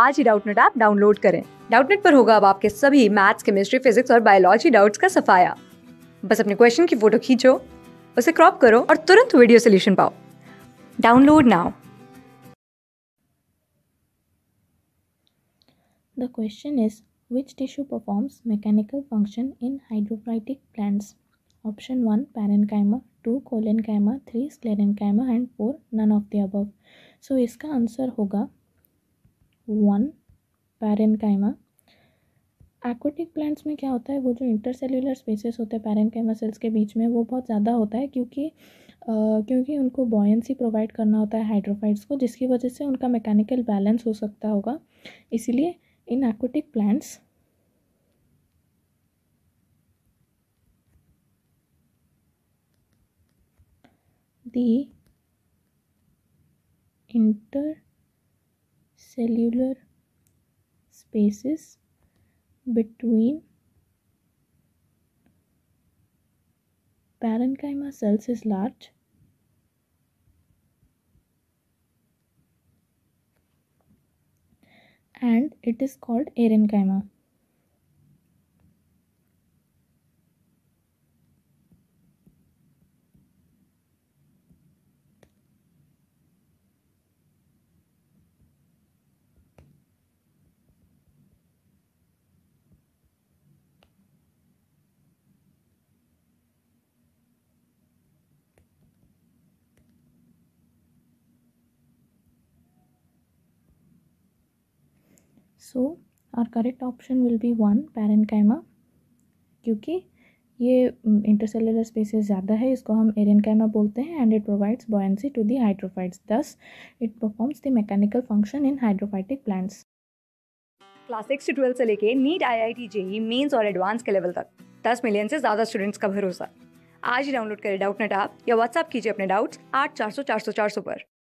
आज ही Doubtnut app download करें डाउटनेट पर होगा अब आपके सभी मैथ्स केमिस्ट्री फिजिक्स और बायोलॉजी डाउट्स का सफाया बस अपने क्वेश्चन की फोटो खींचो उसे क्रॉप करो और तुरंत वीडियो सोल्यूशन पाओ download now the question is which tissue performs mechanical function in hydrophytic plants option one parenchyma two collenchyma three sclerenchyma and four none of the above so इसका answer होगा one parenchyma aquatic plants में क्या होता है वो जो intercellular spaces होते हैं पैरेनकाइमा सेल्स के बीच में वो बहुत ज़्यादा होता है क्योंकि Uh, क्योंकि उनको बॉयंसी प्रोवाइड करना होता है हाइड्रोफाइट्स को जिसकी वजह से उनका मैकेनिकल बैलेंस हो सकता होगा इसीलिए in aquatic plants the inter cellular spaces between parenchyma cells is large and it is called parenchyma. So our correct option will be one parenchyma क्योंकि ये इंटरसेलुलर स्पेसिस ज़्यादा है इसको हम एरेनकाइमा बोलते हैं and it provides buoyancy to the hydrophytes thus it performs the mechanical function in hydrophytic plants class six से twelfth से लेके NEET I I T JEE Mains और एडवांस के लेवल तक दस मिलियन से ज़्यादा स्टूडेंट्स का भरोसा आज ही डाउनलोड करें डाउट नेट आप या व्हाट्सअप कीजिए अपने डाउट्स आठ चार सौ चार सौ चार सौ पर